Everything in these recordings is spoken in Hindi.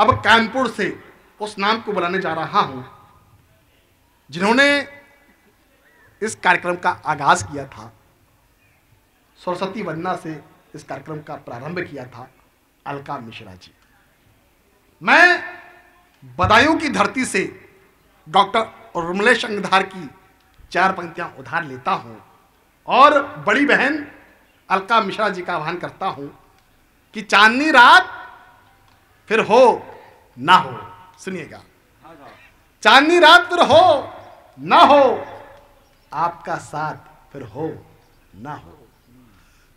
अब कानपुर से उस नाम को बुलाने जा रहा हूं जिन्होंने इस कार्यक्रम का आगाज किया था सरस्वती वंदना से इस कार्यक्रम का प्रारंभ किया था अलका मिश्रा जी मैं बदायूं की धरती से डॉक्टर रुमलेश अंगधार की चार पंक्तियां उधार लेता हूं और बड़ी बहन अलका मिश्रा जी का आह्वान करता हूं कि चांदनी रात फिर हो ना हो सुनिएगा चांदनी रात फिर हो ना हो आपका साथ फिर हो ना हो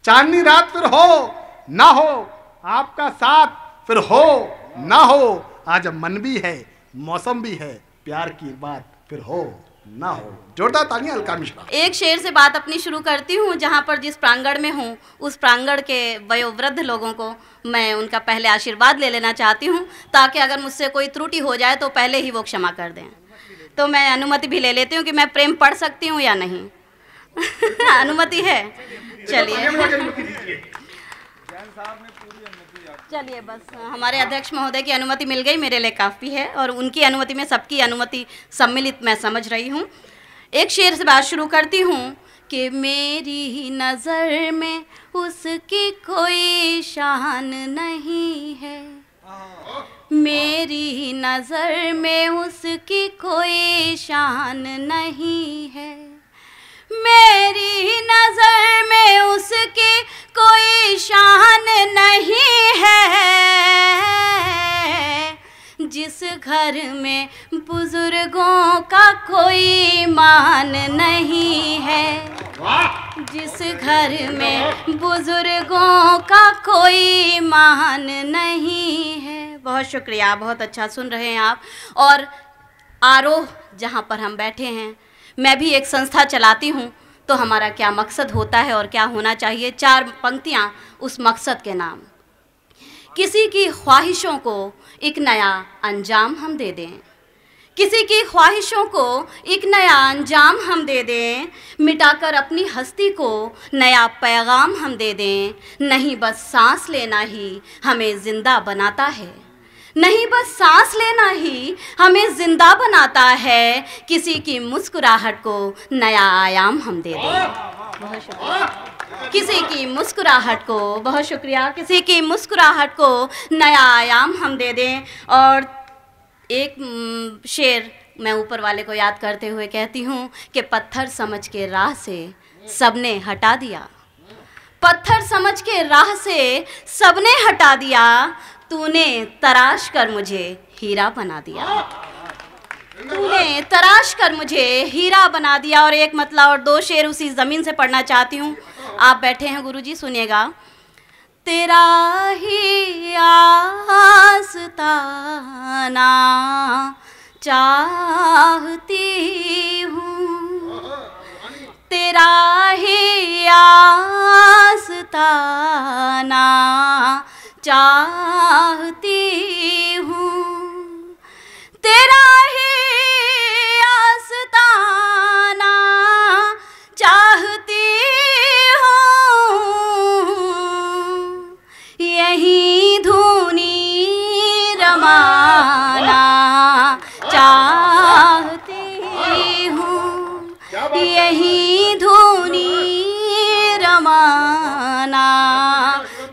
चांदनी रात फिर हो ना हो आपका साथ फिर हो ना हो आज मन भी है मौसम भी है प्यार की बात फिर हो ना हो जोरदार तालियां अलका मिश्रा एक शेर से बात अपनी शुरू करती हूँ जहाँ पर जिस प्रांगण में हूँ उस प्रांगण के वयोवृद्ध लोगों को मैं उनका पहले आशीर्वाद ले लेना चाहती हूँ ताकि अगर मुझसे कोई त्रुटि हो जाए तो पहले ही वो क्षमा कर दें तो मैं अनुमति भी ले लेती हूँ कि मैं प्रेम पढ़ सकती हूँ या नहीं अनुमति है चलिए चलिए बस हमारे अध्यक्ष महोदय की अनुमति मिल गई मेरे लिए काफ़ी है और उनकी अनुमति में सबकी अनुमति सम्मिलित मैं समझ रही हूँ एक शेर से बात शुरू करती हूँ कि मेरी नज़र में उसकी कोई शान नहीं है मेरी नज़र में उसकी कोई शान नहीं है मेरी नज़र में उसकी कोई शान नहीं है जिस घर में बुजुर्गों का कोई मान नहीं है जिस घर में बुजुर्गों का कोई मान नहीं है बहुत शुक्रिया बहुत अच्छा सुन रहे हैं आप और आरोह जहाँ पर हम बैठे हैं मैं भी एक संस्था चलाती हूँ तो हमारा क्या मकसद होता है और क्या होना चाहिए चार पंक्तियाँ उस मकसद के नाम किसी की ख्वाहिशों को एक नया अंजाम हम दे दें किसी की ख्वाहिशों को एक नया अंजाम हम दे दें मिटाकर अपनी हस्ती को नया पैगाम हम दे दें नहीं बस सांस लेना ही हमें ज़िंदा बनाता है नहीं बस सांस लेना ही हमें जिंदा बनाता है किसी की मुस्कुराहट को नया आयाम हम दे दें बहुत शुक्रिया किसी की मुस्कुराहट को बहुत शुक्रिया किसी की मुस्कुराहट को नया आयाम हम दे दें और एक शेर मैं ऊपर वाले को याद करते हुए कहती हूँ कि पत्थर समझ के राह से सबने हटा दिया पत्थर समझ के राह से सबने हटा दिया तूने तराश कर मुझे हीरा बना दिया तूने तराश कर मुझे हीरा बना दिया और एक मतला और दो शेर उसी ज़मीन से पढ़ना चाहती हूँ आप बैठे हैं गुरुजी सुनिएगा तेरा ही आसताना चाहती हूँ तेरा ही आसताना चाहती हूँ तेरा ही आस्ताना चाहती हूँ यही धुनी रमाना चाहती हूँ यही धुनी रमाना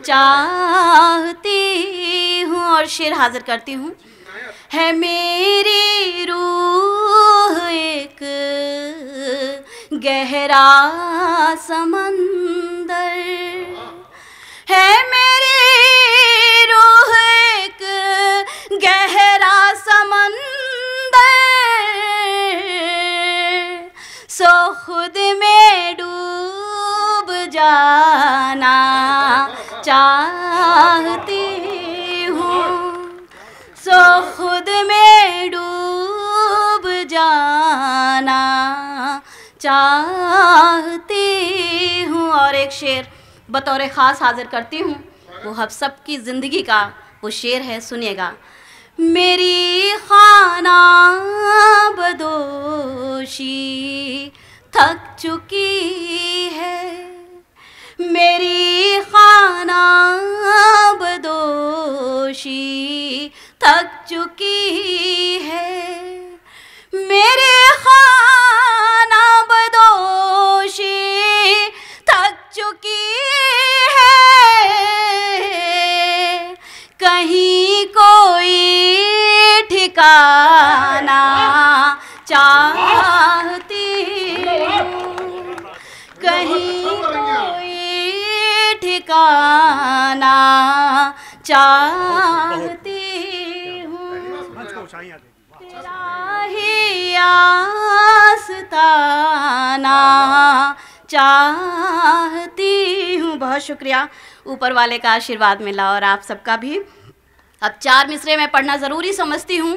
चाह चाहती हूँ और शेर हाजिर करती हूँ है मेरी रूह एक गहरा समंदर है मेरी रूह एक गहरा समंदर सो खुद में डूब जाना चाह सो खुद में डूब जाना चाहती हूँ और एक शेर बतौर ख़ास हाजिर करती हूँ वो हम सब की ज़िंदगी का वो शेर है सुनिएगा मेरी खाना बदोशी थक चुकी है मेरी खाना बदोशी थक चुकी है मेरे खाना बदोशी थक चुकी है कहीं कोई ठिकाना चाहती कहीं कोई ठिकाना चाहती आस्ताना चाहती हूँ बहुत शुक्रिया ऊपर वाले का आशीर्वाद मिला और आप सबका भी अब चार मिसरे में पढ़ना ज़रूरी समझती हूँ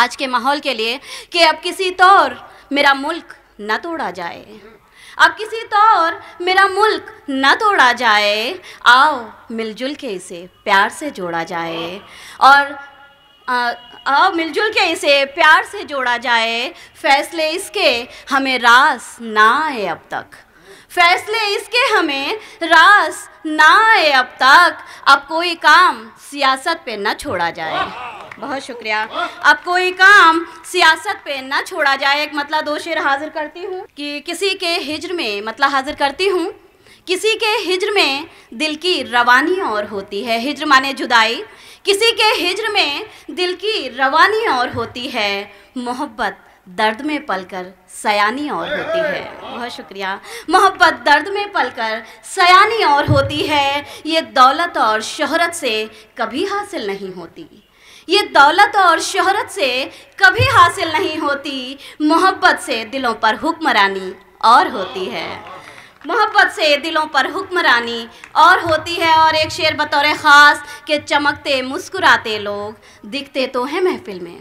आज के माहौल के लिए कि अब किसी तौर मेरा मुल्क न तोड़ा जाए अब किसी तौर मेरा मुल्क न तोड़ा जाए आओ मिलजुल के इसे प्यार से जोड़ा जाए और अब मिलजुल के इसे प्यार से जोड़ा जाए फैसले इसके हमें रास ना आए अब तक फैसले इसके हमें रास ना आए अब तक अब कोई काम सियासत पे ना छोड़ा जाए बहुत शुक्रिया अब कोई काम सियासत पे ना छोड़ा जाए एक मतलब दो शेर हाजिर करती हूँ कि किसी के हिजर में मतलब हाजिर करती हूँ किसी के हिजर में दिल की रवानी और होती है हिजर माने जुदाई किसी के हिजर में दिल की रवानी और होती है मोहब्बत दर्द में पलकर सयानी और होती है बहुत शुक्रिया मोहब्बत दर्द में पलकर सयानी और होती है ये दौलत और शहरत से कभी हासिल नहीं होती ये दौलत और शहरत से कभी हासिल नहीं होती मोहब्बत से दिलों पर हुक्मरानी और होती है मोहब्बत से दिलों पर हुक्मरानी और होती है और एक शेर बतौर ख़ास के चमकते मुस्कुराते लोग दिखते तो हैं महफिल में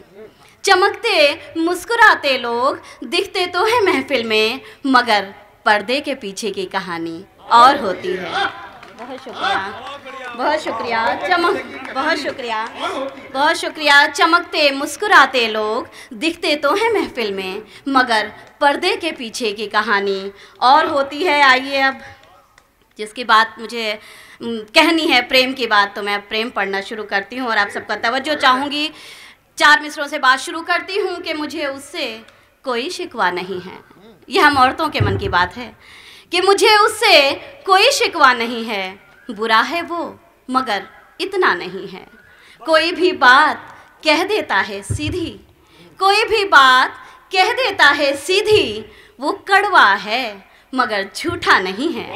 चमकते मुस्कुराते लोग दिखते तो हैं महफिल में मगर पर्दे के पीछे की कहानी और होती है बहुत शुक्रिया बहुत शुक्रिया चमक बहुत शुक्रिया बहुत शुक्रिया चमकते मुस्कुराते लोग दिखते तो हैं महफिल में मगर पर्दे के पीछे की कहानी और होती है आइए अब जिसकी बात मुझे कहनी है प्रेम की बात तो मैं प्रेम पढ़ना शुरू करती हूँ और आप सबका तवज्जो चाहूँगी चार मिसरों से बात शुरू करती हूँ कि मुझे उससे कोई शिकवा नहीं है यह हम औरतों के मन की बात है कि मुझे उससे कोई शिकवा नहीं है बुरा है वो मगर इतना नहीं है कोई भी बात कह देता है सीधी कोई भी बात कह देता है सीधी वो कड़वा है मगर झूठा नहीं है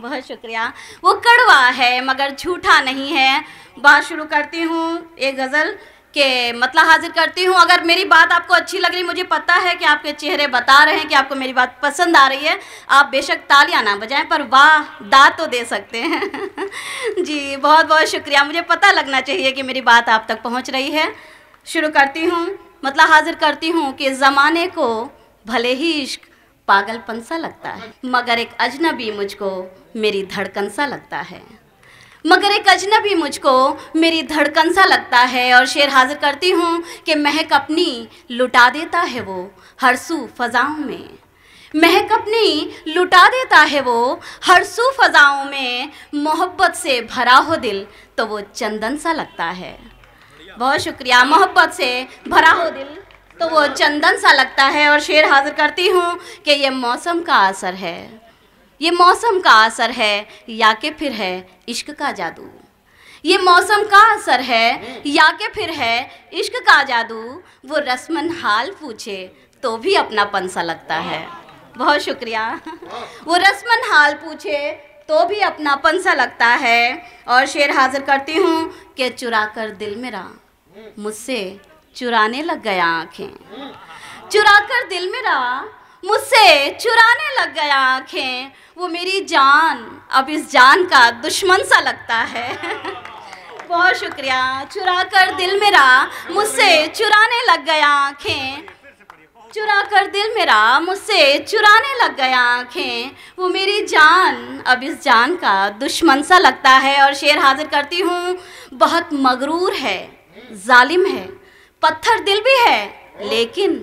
बहुत शुक्रिया वो कड़वा है मगर झूठा नहीं है बात शुरू करती हूँ एक गज़ल के मतला हाजिर करती हूँ अगर मेरी बात आपको अच्छी लग रही मुझे पता है कि आपके चेहरे बता रहे हैं कि आपको मेरी बात पसंद आ रही है आप बेशक तालियां ना बजाएं पर वाह दा तो दे सकते हैं जी बहुत बहुत शुक्रिया मुझे पता लगना चाहिए कि मेरी बात आप तक पहुँच रही है शुरू करती हूँ मतला हाजिर करती हूँ कि ज़माने को भले ही इश्क पागलपन सा लगता है मगर एक अजनबी मुझको मेरी धड़कन सा लगता है मगर एक अजनबी मुझको मेरी धड़कन सा लगता है और शेर हाजिर करती हूँ कि महक अपनी लुटा देता है वो हर सू फजाओं में महक अपनी लुटा देता है वो हर सू फजाओं में मोहब्बत से भरा हो दिल तो वो चंदन सा लगता है बहुत शुक्रिया मोहब्बत से भरा हो दिल तो वो चंदन सा लगता है और शेर हाजिर करती हूँ कि ये मौसम का असर है ये मौसम का असर है या के फिर है इश्क का जादू ये मौसम का असर है या के फिर है इश्क का जादू वो रस्मन हाल पूछे तो भी अपना पनसा लगता है बहुत शुक्रिया वो रस्मन हाल पूछे तो भी अपना पनसा लगता है और शेर हाजिर करती हूँ कि चुरा कर दिल मेरा मुझसे चुराने लग गया आँखें चुरा कर दिल मेरा मुझसे चुराने लग गया आंखें वो मेरी जान अब इस जान का दुश्मन सा लगता है बहुत शुक्रिया चुरा कर दिल मेरा मुझसे चुराने लग गया आँखें चुरा कर दिल मेरा मुझसे चुराने लग गया आँखें वो मेरी जान अब इस जान का दुश्मन सा लगता है और शेर हाजिर करती हूँ बहुत मगरूर है जालिम है पत्थर दिल भी है लेकिन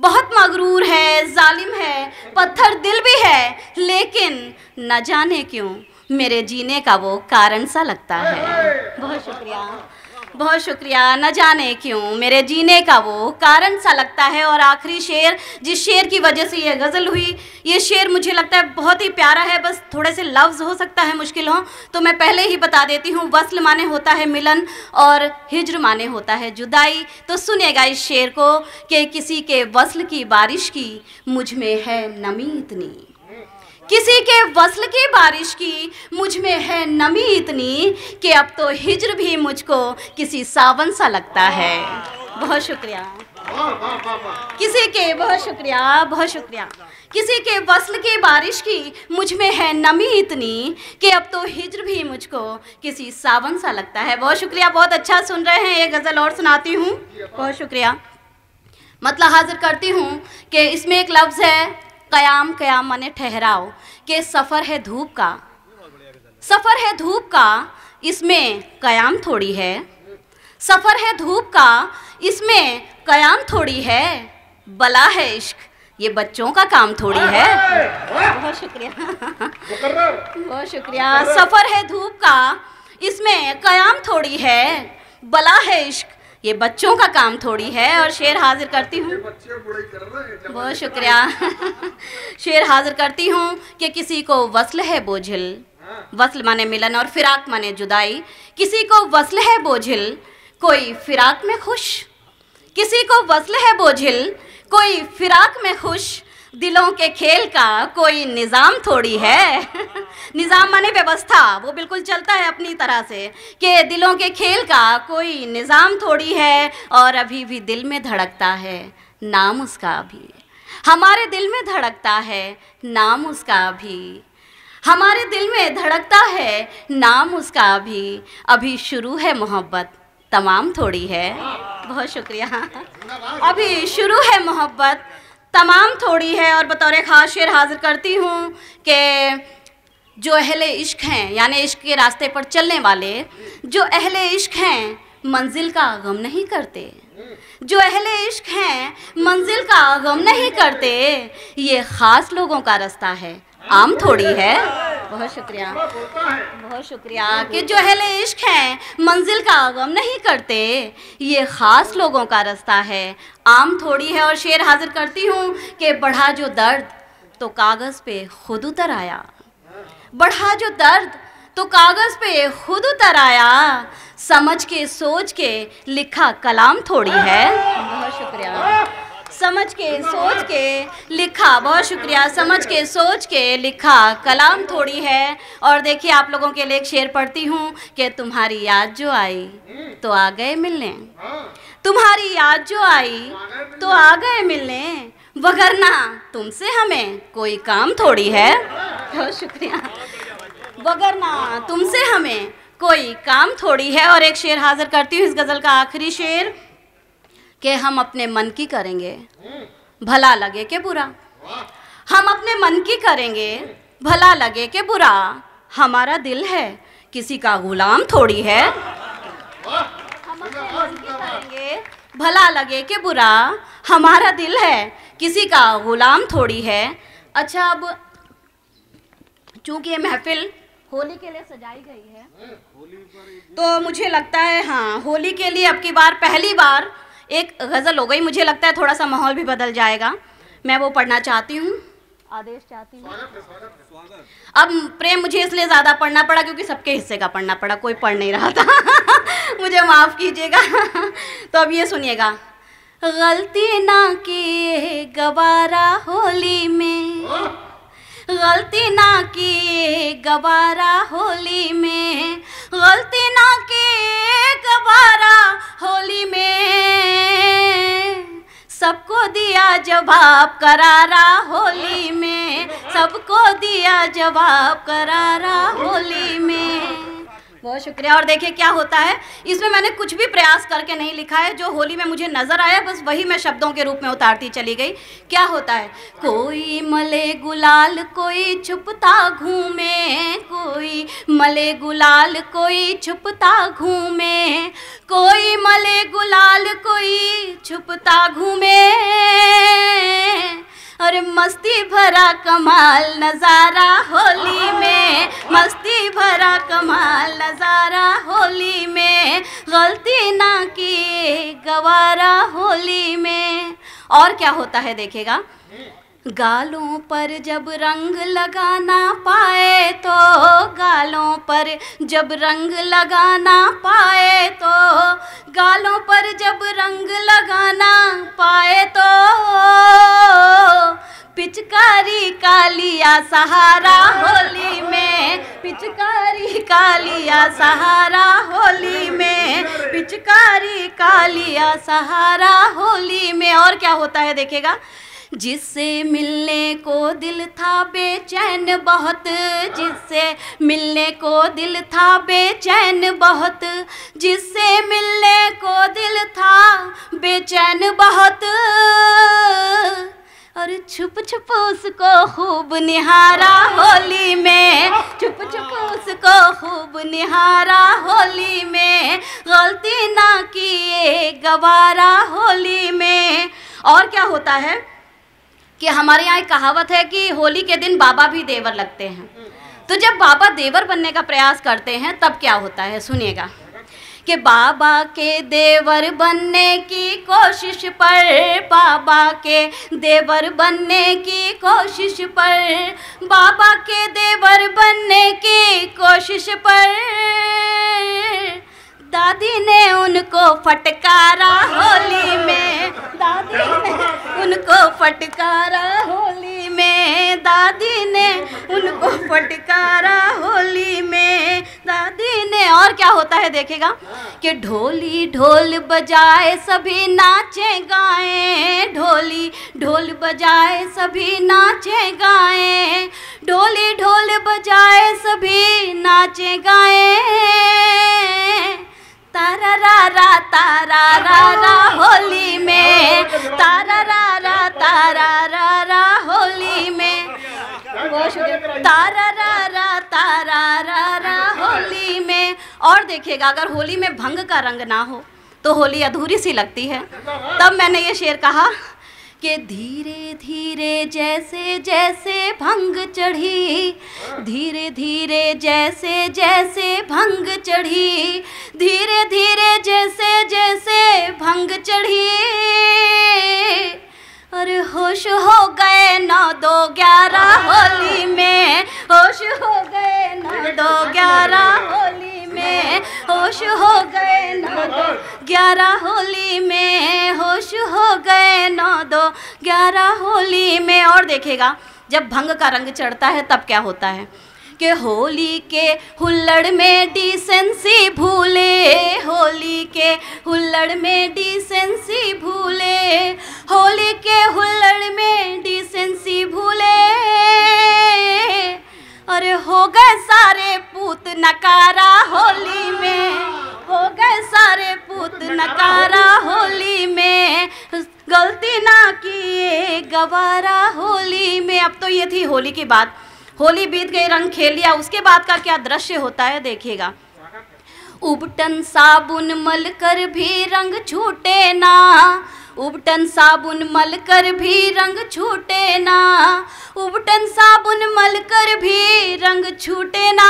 बहुत मगरूर है जालिम है पत्थर दिल भी है लेकिन न जाने क्यों मेरे जीने का वो कारण सा लगता है बहुत शुक्रिया बहुत शुक्रिया न जाने क्यों मेरे जीने का वो कारण सा लगता है और आखिरी शेर जिस शेर की वजह से ये गज़ल हुई ये शेर मुझे लगता है बहुत ही प्यारा है बस थोड़े से लफ्ज़ हो सकता है मुश्किल हो तो मैं पहले ही बता देती हूँ वसल माने होता है मिलन और हिजर माने होता है जुदाई तो सुनेगा इस शेर को कि किसी के वसल की बारिश की मुझ में है नमी इतनी किसी के वसल की बारिश की मुझ में है नमी इतनी कि अब तो हिजर भी मुझको किसी सावन सा लगता है बहुत शुक्रिया किसी के बहुत शुक्रिया बहुत शुक्रिया किसी के वसल की बारिश की मुझ में है नमी इतनी कि अब तो हिजर भी मुझको किसी सावन सा लगता है बहुत शुक्रिया बहुत अच्छा सुन रहे हैं ये गज़ल और सुनाती हूँ बहुत शुक्रिया मतलब हाजिर करती हूँ कि इसमें एक लफ्ज़ है कयाम कयाम माने ठहराओ के सफ़र है धूप का सफ़र है धूप का इसमें कयाम थोड़ी है सफ़र है धूप का इसमें कयाम थोड़ी है बला है इश्क ये बच्चों का काम थोड़ी है बहुत शुक्रिया बहुत शुक्रिया सफ़र है धूप का इसमें कयाम थोड़ी है बला है इश्क ये बच्चों का काम थोड़ी है और शेर हाजिर करती हूँ बहुत शुक्रिया शेर हाजिर करती हूँ कि किसी को वसल है बोझिल वसल माने मिलन और फिराक माने जुदाई किसी को वसल है बोझिल कोई फिराक में खुश किसी को वसल है बोझिल कोई फिराक में खुश दिलों के खेल का कोई निज़ाम थोड़ी है निज़ाम माने व्यवस्था वो बिल्कुल चलता है अपनी तरह से कि दिलों के खेल का कोई निज़ाम थोड़ी है और अभी भी दिल में धड़कता है नाम उसका भी हमारे दिल में धड़कता है नाम उसका भी हमारे दिल में धड़कता है नाम उसका भी अभी शुरू है मोहब्बत तमाम थोड़ी है हाँ। बहुत शुक्रिया अभी शुरू है मोहब्बत तमाम थोड़ी है और बतौर ख़ास शेर हाजिर करती हूँ कि जो अहले इश्क हैं यानि इश्क के रास्ते पर चलने वाले जो अहले इश्क हैं मंजिल का गम नहीं करते जो अहले इश्क हैं मंजिल का गम नहीं करते ये ख़ास लोगों का रास्ता है आम थोड़ी है बहुत शुक्रिया बहुत शुक्रिया कि जो अहले इश्क हैं मंजिल का आगम नहीं करते ये ख़ास लोगों का रास्ता है आम थोड़ी है और शेर हाजिर करती हूँ कि बढ़ा जो दर्द तो कागज़ पे खुद उतर आया बढ़ा जो दर्द तो कागज़ पे खुद उतर आया समझ के सोच के लिखा कलाम थोड़ी है बहुत शुक्रिया समझ के सोच के लिखा बहुत शुक्रिया समझ के सोच के लिखा कलाम थोड़ी है और देखिए आप लोगों के लिए एक शेर पढ़ती हूँ कि तुम्हारी याद जो आई तो आ गए मिलने तुम्हारी याद जो आई तो आ गए मिलने वगरना तुमसे हमें कोई काम थोड़ी है बहुत शुक्रिया वगरना तुमसे हमें कोई काम थोड़ी है और एक शेर हाजिर करती हूँ इस गज़ल का आखिरी शेर कि हम अपने मन की करेंगे भला लगे के बुरा हम अपने मन की करेंगे भला लगे के बुरा हमारा दिल है किसी का गुलाम थोड़ी है हम अपने मन की करेंगे भला लगे के बुरा हमारा दिल है किसी का गुलाम थोड़ी है अच्छा अब चूंकि ये महफिल होली के लिए सजाई गई है हाँ, तो मुझे लगता है हाँ होली के लिए अब की बार पहली बार एक गज़ल हो गई मुझे लगता है थोड़ा सा माहौल भी बदल जाएगा मैं वो पढ़ना चाहती हूँ आदेश चाहती हूँ अब प्रेम मुझे इसलिए ज़्यादा पढ़ना पड़ा क्योंकि सबके हिस्से का पढ़ना पड़ा कोई पढ़ नहीं रहा था मुझे माफ़ कीजिएगा तो अब ये सुनिएगा गलती ना किए गवारा होली में गलती ना किए गवारा होली में गलती ना किए गवारा होली में सबको दिया जवाब करारा होली में सबको दिया जवाब करारा होली में बहुत शुक्रिया और देखिए क्या होता है इसमें मैंने कुछ भी प्रयास करके नहीं लिखा है जो होली में मुझे नज़र आया बस वही मैं शब्दों के रूप में उतारती चली गई क्या होता है कोई मले गुलाल कोई छुपता घूमे कोई मले गुलाल कोई छुपता घूमे कोई मले गुलाल कोई छुपता घूमे अरे मस्ती भरा कमाल नज़ारा होली में मस्ती भरा कमाल नज़ारा होली में गलती ना की गवारा होली में और क्या होता है देखेगा गालों पर जब रंग लगाना पाए तो गालों पर जब रंग लगाना पाए तो गालों पर जब रंग लगाना पाए तो पिचकारी कालिया सहारा होली में पिचकारी कालिया सहारा होली में पिचकारी कालिया सहारा होली में और क्या होता है देखेगा जिससे मिलने को दिल था बेचैन बहुत जिससे मिलने को दिल था बेचैन बहुत जिससे मिलने को दिल था बेचैन बहुत और छुप छुप उसको खूब निहारा होली में छुप छुप उसको खूब निहारा होली में गलती ना किए गवारा होली में और क्या होता है कि हमारे यहाँ एक कहावत है कि होली के दिन बाबा भी देवर लगते हैं तो जब बाबा देवर बनने का प्रयास करते हैं तब क्या होता है सुनिएगा कि बाबा के देवर बनने की कोशिश पर बाबा के देवर बनने की कोशिश पर बाबा के देवर बनने की कोशिश पर दादी ने उनको फटकारा होली में दादी ने उनको फटकारा होली में दादी ने उनको फटकारा होली में दादी ने और क्या होता है देखेगा कि ढोली ढोल बजाए सभी नाचे गाए ढोली ढोल बजाए सभी नाचे गाए ढोली ढोल बजाए सभी नाचे गाए तारा रा रा तारा रा रा होली में तारा रा रा तारा रा रा होली में तारा रा रा तारा रा रा होली में और देखिएगा अगर होली में भंग का रंग ना हो तो होली अधूरी सी लगती है तब मैंने ये शेर कहा के धीरे धीरे जैसे जैसे भंग चढ़ी धीरे धीरे जैसे जैसे भंग चढ़ी धीरे धीरे जैसे जैसे भंग चढ़ी अरे होश हो गए नौ दो ग्यारह हाँ। होली में होश हो गए नौ दो ग्यारह होली में होश हो गए नौ दो हाँ, हाँ। ग्यारह होली में होश हो गए नौ दो ग्यारह होली में और देखेगा जब भंग का रंग चढ़ता है तब क्या होता है के होली के हुल्लड़ में डिसेंसी भूले होली के हुल्लड़ में डिसेंसी भूले होली के हुल्लड़ में डिसेंसी भूले अरे हो गए सारे पूत नकारा होली में हो गए सारे पूत नकारा होली में गलती ना किए गवारा होली में अब तो ये थी होली की बात होली बीत गई रंग खेल लिया उसके बाद का क्या दृश्य होता है देखिएगा उबटन साबुन मल कर भी रंग छूटे ना उबटन साबुन मल कर भी रंग छूटे ना उबटन साबुन मल कर भी रंग छूटे ना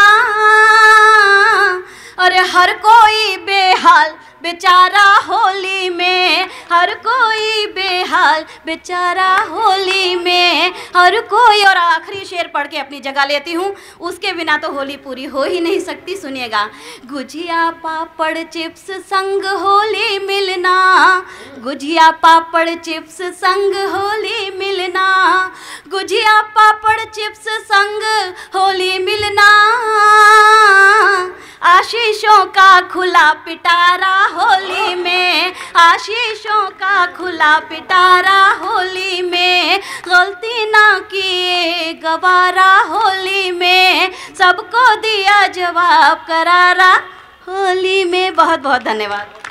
अरे हर कोई बेहाल बेचारा होली में हर कोई बेहाल बेचारा होली में हर कोई और आखिरी शेर पढ़ के अपनी जगह लेती हूँ उसके बिना तो होली पूरी हो ही नहीं सकती सुनिएगा गुजिया पापड़ चिप्स संग होली मिलना गुजिया पापड़ चिप्स संग होली मिलना गुजिया पापड़ चिप्स संग होली मिलना आशीषों का खुला पिटारा होली में आशीषों का खुला पिटारा होली में गलती ना किए गवारा होली में सबको दिया जवाब करारा होली में बहुत बहुत धन्यवाद